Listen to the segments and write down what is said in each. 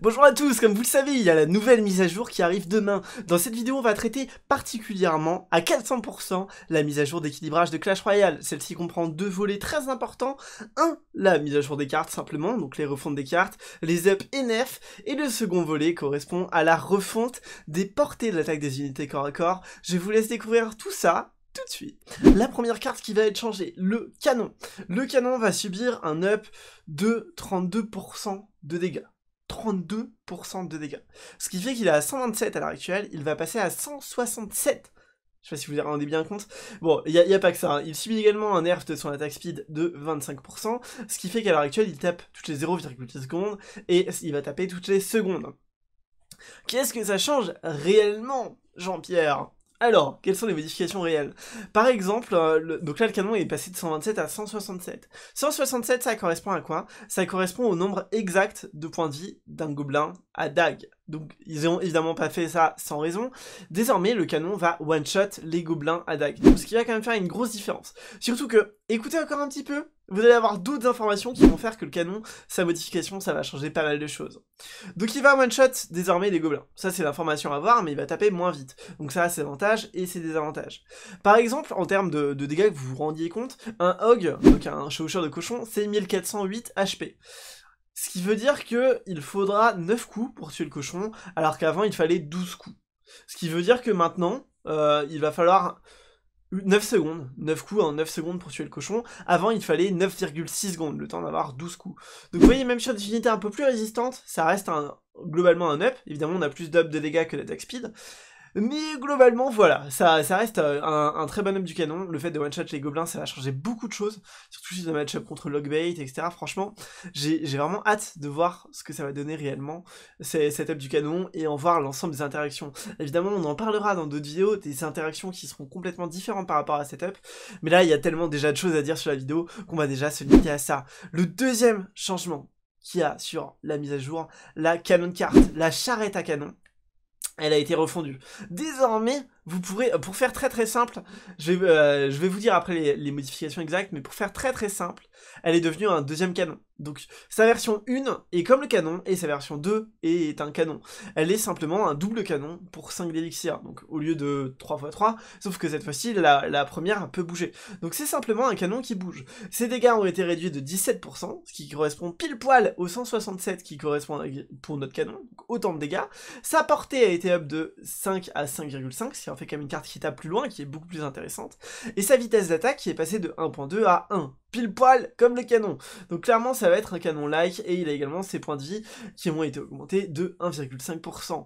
Bonjour à tous, comme vous le savez, il y a la nouvelle mise à jour qui arrive demain. Dans cette vidéo, on va traiter particulièrement à 400% la mise à jour d'équilibrage de Clash Royale. Celle-ci comprend deux volets très importants. Un, la mise à jour des cartes simplement, donc les refontes des cartes, les ups et Et le second volet correspond à la refonte des portées de l'attaque des unités corps à corps. Je vous laisse découvrir tout ça tout de suite. La première carte qui va être changée, le canon. Le canon va subir un up de 32% de dégâts. 32% de dégâts. Ce qui fait qu'il est à 127 à l'heure actuelle, il va passer à 167 je sais pas si vous vous rendez bien compte. Bon, il n'y a, pas que ça. Hein. Il subit également un nerf de son attaque speed de 25%, ce qui fait qu'à l'heure actuelle, il tape toutes les 0,8 secondes, et il va taper toutes les secondes. Qu'est-ce que ça change réellement, Jean-Pierre alors, quelles sont les modifications réelles Par exemple, euh, le, donc là le canon est passé de 127 à 167. 167, ça correspond à quoi Ça correspond au nombre exact de points de vie d'un gobelin à Dag. Donc ils ont évidemment pas fait ça sans raison. Désormais, le canon va one-shot les gobelins à dague. ce qui va quand même faire une grosse différence. Surtout que, écoutez encore un petit peu, vous allez avoir d'autres informations qui vont faire que le canon, sa modification, ça va changer pas mal de choses. Donc il va one-shot désormais les gobelins. Ça c'est l'information à voir, mais il va taper moins vite. Donc ça a ses avantages et ses désavantages. Par exemple, en termes de, dégâts que vous vous rendiez compte, un hog, donc un chaucheur de cochon, c'est 1408 HP. Ce qui veut dire que il faudra 9 coups pour tuer le cochon, alors qu'avant il fallait 12 coups. Ce qui veut dire que maintenant, euh, il va falloir 9 secondes, 9 coups en hein, 9 secondes pour tuer le cochon. Avant, il fallait 9,6 secondes, le temps d'avoir 12 coups. Donc vous voyez, même sur des unités un peu plus résistantes, ça reste globalement un up. Évidemment, on a plus d'up de dégâts que d'attaque speed. Mais globalement, voilà, ça, ça reste euh, un, très bon homme du canon. Le fait de one-shot les gobelins, ça va changer beaucoup de choses, surtout si un match-up contre Logbait, etc. Franchement, j'ai vraiment hâte de voir ce que ça va donner réellement, cette up du canon, et en voir l'ensemble des interactions. Évidemment, on en parlera dans d'autres vidéos, des interactions qui seront complètement différentes par rapport à cette up, mais là, il y a tellement déjà de choses à dire sur la vidéo qu'on va déjà se limiter à ça. Le deuxième changement qu'il y a sur la mise à jour, la canon carte, la charrette à canon elle a été refondue. Désormais, vous pourrez, pour faire très très simple, je vais, euh, vous dire après les, modifications exactes, mais pour faire très très simple, elle est devenue un deuxième canon. Donc sa version 1 est comme le canon et sa version 2 est un canon. Elle est simplement un double canon pour 5 d'élixir, donc au lieu de 3x3, sauf que cette fois-ci la, première peut peu Donc c'est simplement un canon qui bouge. Ses dégâts ont été réduits de 17%, ce qui correspond pile poil aux 167 qui correspond pour notre canon, autant de dégâts. Sa portée a été up de 5 à 5,5, ce qui en fait quand même une carte qui tape plus loin, qui est beaucoup plus intéressante. Et sa vitesse d'attaque qui est passée de 1.2 à 1, pile poil comme le canon. Donc clairement ça va être un canon like et il a également ses points de vie qui ont été augmentés de 1,5%.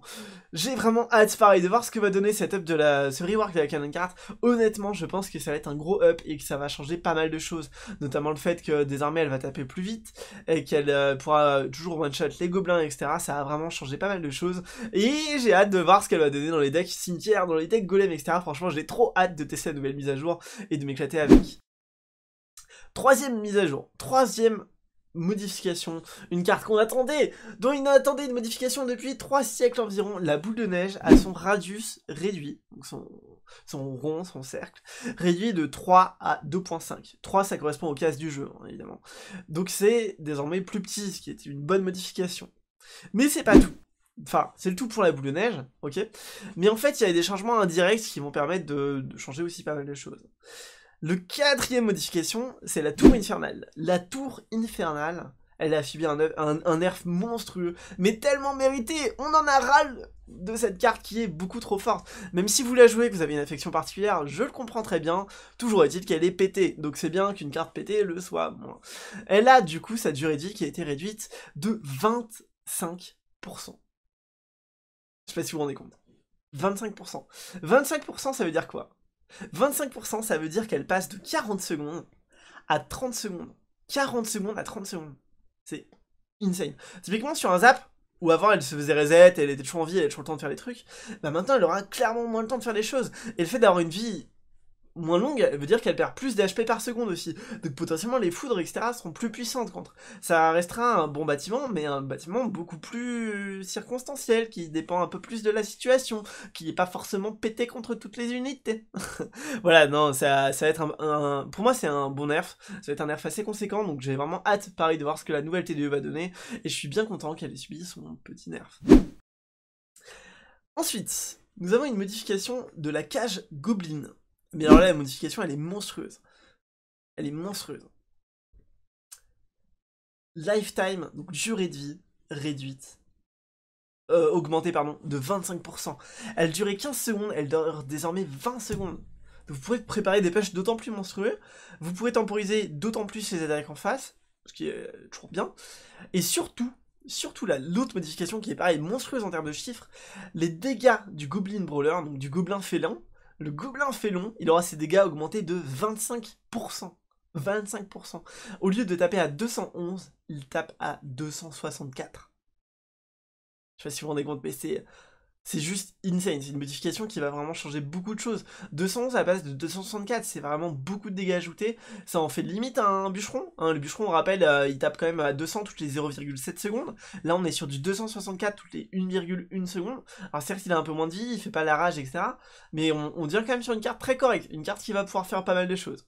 J'ai vraiment hâte pareil de voir ce que va donner cette up de la, ce rework de la canon carte. Honnêtement je pense que ça va être un gros up et que ça va changer pas mal de choses. Notamment le fait que désormais elle va taper plus vite et qu'elle euh, pourra toujours one shot les gobelins etc. Ça a vraiment changé pas mal de choses et j'ai hâte de voir ce qu'elle va donner dans les decks cimetières, dans les decks Golem, etc. Franchement j'ai trop hâte de tester la nouvelle mise à jour et de m'éclater avec. Troisième mise à jour, troisième modification, une carte qu'on attendait, dont il attendait une modification depuis trois siècles environ, la boule de neige a son radius réduit, donc son, rond, son cercle, réduit de 3 à 2.5. 3 ça correspond au casse du jeu, hein, évidemment. Donc c'est désormais plus petit, ce qui est une bonne modification. Mais c'est pas tout. Enfin, c'est le tout pour la boule de neige, ok Mais en fait, il y a des changements indirects qui vont permettre de, de changer aussi pas mal de choses. Le quatrième modification, c'est la tour infernale. La tour infernale, elle a subi un, nerf monstrueux, mais tellement mérité. On en a râle de cette carte qui est beaucoup trop forte. Même si vous la jouez, que vous avez une affection particulière, je le comprends très bien. Toujours est-il qu'elle est pétée, donc c'est bien qu'une carte pétée le soit moins. Elle a du coup sa durée de vie qui a été réduite de 25%. Je sais pas si vous vous rendez compte. 25%. 25% ça veut dire quoi 25%, ça veut dire qu'elle passe de 40 secondes à 30 secondes. 40 secondes à 30 secondes. C'est insane. Typiquement sur un zap, où avant elle se faisait reset, elle était toujours en vie, elle avait toujours le temps de faire les trucs, bah maintenant elle aura clairement moins le temps de faire les choses. Et le fait d'avoir une vie moins longue veut dire qu'elle perd plus d'HP par seconde aussi. Donc potentiellement les foudres, etc. seront plus puissantes contre. Ça restera un bon bâtiment, mais un bâtiment beaucoup plus circonstanciel, qui dépend un peu plus de la situation, qui n'est pas forcément pété contre toutes les unités. voilà, non, ça, va être un... pour moi c'est un bon nerf, ça va être un nerf assez conséquent, donc j'ai vraiment hâte, pareil, de voir ce que la nouvelle TDE va donner, et je suis bien content qu'elle ait subi son petit nerf. Ensuite, nous avons une modification de la cage Goblin. Mais alors là, la modification, elle est monstrueuse. Elle est monstrueuse. Lifetime, donc durée de vie réduite, euh, augmentée, pardon, de 25%. Elle durait 15 secondes, elle dure désormais 20 secondes. Donc vous pouvez préparer des pêches d'autant plus monstrueux, vous pouvez temporiser d'autant plus les attaques en face, ce qui est euh, toujours bien. Et surtout, surtout là, l'autre modification qui est pareil, monstrueuse en termes de chiffres, les dégâts du Goblin Brawler, donc du Gobelin Félin, le gobelin félon, il aura ses dégâts augmentés de 25%. 25%. Au lieu de taper à 211, il tape à 264. Je sais pas si vous vous rendez compte, mais c'est c'est juste insane, c'est une modification qui va vraiment changer beaucoup de choses. 211 à passe base de 264, c'est vraiment beaucoup de dégâts ajoutés. Ça en fait limite un bûcheron. Hein. le bûcheron, on rappelle, euh, il tape quand même à 200 toutes les 0,7 secondes. Là, on est sur du 264 toutes les 1,1 secondes. Alors certes, il a un peu moins de vie, il fait pas la rage, etc. Mais on, on quand même sur une carte très correcte. Une carte qui va pouvoir faire pas mal de choses.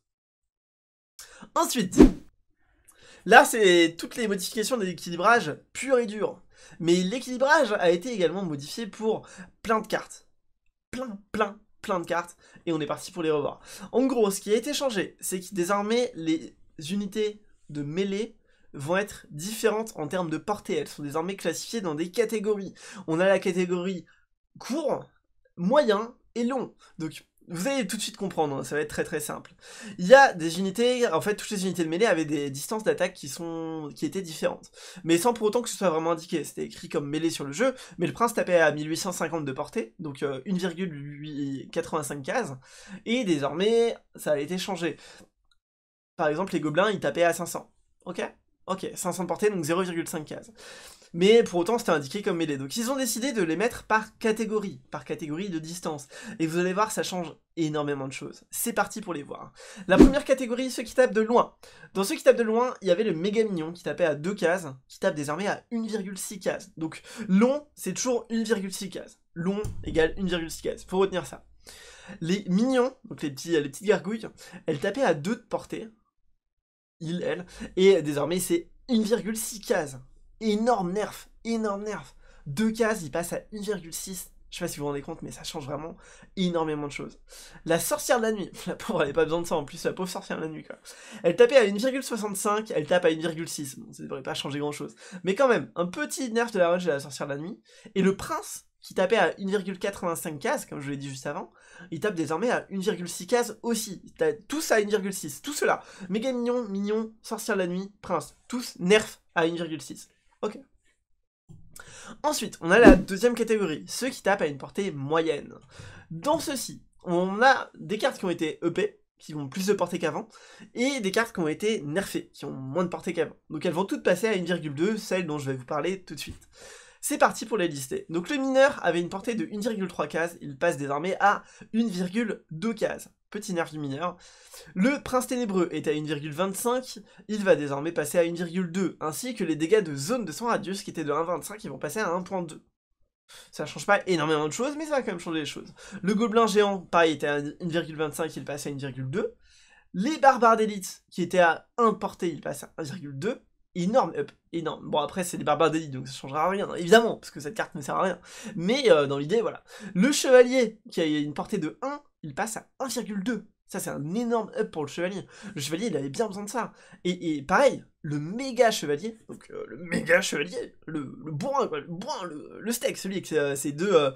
Ensuite, là, c'est toutes les modifications d'équilibrage pur et dur. Mais l'équilibrage a été également modifié pour plein de cartes. Plein, plein, plein de cartes. Et on est parti pour les revoir. En gros, ce qui a été changé, c'est que désormais, les unités de mêlée vont être différentes en termes de portée. Elles sont désormais classifiées dans des catégories. On a la catégorie court, moyen et long. Donc vous allez tout de suite comprendre, ça va être très très simple. Il y a des unités, en fait toutes les unités de mêlée avaient des distances d'attaque qui sont qui étaient différentes. Mais sans pour autant que ce soit vraiment indiqué, c'était écrit comme mêlée sur le jeu, mais le prince tapait à 1850 de portée, donc 1,85 euh, cases, et désormais ça a été changé. Par exemple les gobelins ils tapaient à 500, ok Ok, 500 de portée, donc 0,5 cases mais pour autant c'était indiqué comme mêlée. Donc ils ont décidé de les mettre par catégorie, par catégorie de distance. Et vous allez voir, ça change énormément de choses. C'est parti pour les voir. La première catégorie, ceux qui tapent de loin. Dans ceux qui tapent de loin, il y avait le méga mignon qui tapait à deux cases, qui tape désormais à 1,6 cases. Donc long, c'est toujours 1,6 cases. Long égale 1,6 cases. Faut retenir ça. Les mignons, donc les, les petites gargouilles, elles tapaient à deux de portée. Il, elles, Et désormais, c'est 1,6 cases. Énorme nerf, énorme nerf. Deux cases, il passe à 1,6. Je sais pas si vous vous rendez compte, mais ça change vraiment énormément de choses. La sorcière de la nuit. La pauvre, elle n'avait pas besoin de ça en plus, la pauvre sorcière de la nuit, quoi. Elle tapait à 1,65, elle tape à 1,6. Bon, ça devrait pas changer grand chose. Mais quand même, un petit nerf de la rage de la sorcière de la nuit. Et le prince, qui tapait à 1,85 cases, comme je l'ai dit juste avant, il tape désormais à 1,6 cases aussi. Tous à 1,6, tout cela. Méga mignon, mignon, sorcière de la nuit, prince. Tous nerf à 1,6. Ok. Ensuite, on a la deuxième catégorie, ceux qui tapent à une portée moyenne. Dans ceci, on a des cartes qui ont été EP, qui ont plus de portée qu'avant, et des cartes qui ont été nerfées, qui ont moins de portée qu'avant. Donc elles vont toutes passer à 1,2, celle dont je vais vous parler tout de suite. C'est parti pour les lister. Donc le mineur avait une portée de 1,3 cases, il passe désormais à 1,2 cases. Petit nerf mineur. Le prince ténébreux était à 1,25, il va désormais passer à 1,2, ainsi que les dégâts de zone de son radius qui étaient de 1,25, ils vont passer à 1,2. Ça change pas énormément de choses, mais ça va quand même changer les choses. Le gobelin géant, pareil, était à 1,25, il passe à 1,2. Les barbares d'élite, qui étaient à 1 portée, ils passent à 1,2 énorme up, énorme. Bon après c'est des barbares d'élite donc ça changera rien, évidemment, parce que cette carte ne sert à rien. Mais euh, dans l'idée, voilà. Le chevalier qui a une portée de 1, il passe à 1,2. Ça c'est un énorme up pour le chevalier. Le chevalier il avait bien besoin de ça. Et, pareil, le méga chevalier, donc euh, le méga chevalier, le, le le bourrin, le, steak, celui avec euh, ces deux, euh,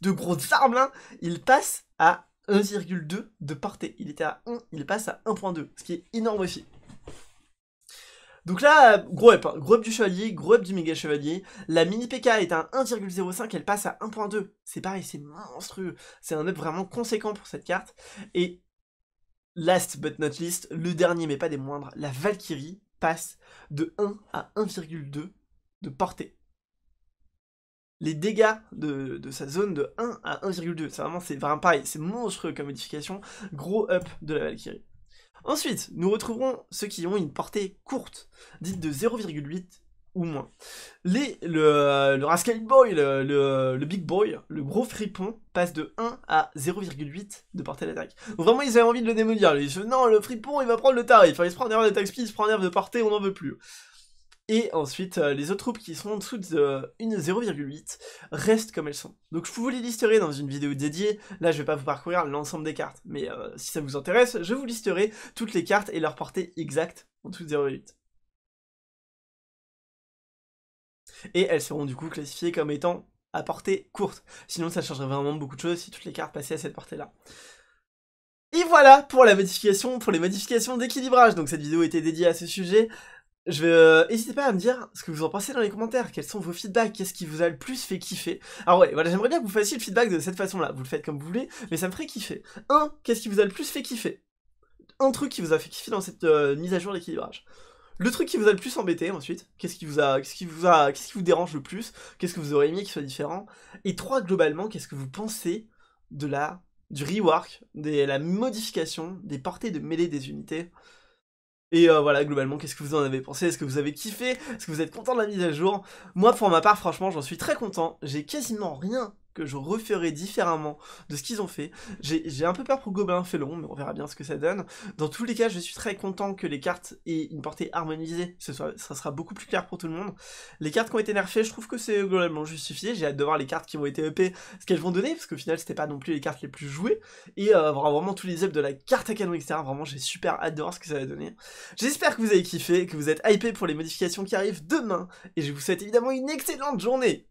deux grosses armes il passe à 1,2 de portée. Il était à 1, il passe à 1,2, ce qui est énorme aussi. Donc là, gros up, hein. gros up du chevalier, gros up du méga chevalier. La mini PK est à 1,05, elle passe à 1,2. C'est pareil, c'est monstrueux. C'est un up vraiment conséquent pour cette carte. Et last but not least, le dernier mais pas des moindres, la Valkyrie passe de 1 à 1,2 de portée. Les dégâts de, sa zone de 1 à 1,2, c'est vraiment, vraiment pareil, c'est monstrueux comme modification. Gros up de la Valkyrie. Ensuite, nous retrouverons ceux qui ont une portée courte, dite de 0,8 ou moins. Les, le, Rascal Boy, le, Big Boy, le gros fripon, passe de 1 à 0,8 de portée d'attaque. vraiment, ils avaient envie de le démolir. Ils disent, non, le fripon, il va prendre le tarif. il se prend en erreur d'attaque speed, il se prend en de portée, on n'en veut plus. Et ensuite, euh, les autres troupes qui sont en dessous de 0,8 euh, restent comme elles sont. Donc je vous les listerai dans une vidéo dédiée. Là, je vais pas vous parcourir l'ensemble des cartes, mais euh, si ça vous intéresse, je vous listerai toutes les cartes et leur portée exacte en dessous de 0,8. Et elles seront du coup classifiées comme étant à portée courte. Sinon, ça changerait vraiment beaucoup de choses si toutes les cartes passaient à cette portée-là. Et voilà pour la modification, pour les modifications d'équilibrage. Donc cette vidéo était dédiée à ce sujet. Je vais euh, pas à me dire ce que vous en pensez dans les commentaires, quels sont vos feedbacks, qu'est-ce qui vous a le plus fait kiffer. Alors ouais, voilà, j'aimerais bien que vous fassiez le feedback de cette façon-là. Vous le faites comme vous voulez, mais ça me ferait kiffer. Un, Qu'est-ce qui vous a le plus fait kiffer Un truc qui vous a fait kiffer dans cette euh, mise à jour d'équilibrage. Le truc qui vous a le plus embêté ensuite, qu'est-ce qui vous a qu'est-ce qui vous a qu'est-ce qui vous dérange le plus, qu'est-ce que vous auriez aimé qui soit différent et trois, globalement, qu'est-ce que vous pensez de la du rework, de la modification des portées de mêlée des unités et euh, voilà, globalement, qu'est-ce que vous en avez pensé Est-ce que vous avez kiffé Est-ce que vous êtes content de la mise à jour Moi, pour ma part, franchement, j'en suis très content. J'ai quasiment rien que je referai différemment de ce qu'ils ont fait. J'ai un peu peur pour Gobelin Félon, mais on verra bien ce que ça donne. Dans tous les cas, je suis très content que les cartes aient une portée harmonisée, ce ça sera beaucoup plus clair pour tout le monde. Les cartes qui ont été nerfées, je trouve que c'est globalement justifié, j'ai hâte de voir les cartes qui ont été EP, ce qu'elles vont donner, parce qu'au final, c'était pas non plus les cartes les plus jouées, et euh, avoir vraiment tous les ups de la carte à canon, etc. Vraiment, j'ai super hâte de voir ce que ça va donner. J'espère que vous avez kiffé, que vous êtes hypé pour les modifications qui arrivent demain, et je vous souhaite évidemment une excellente journée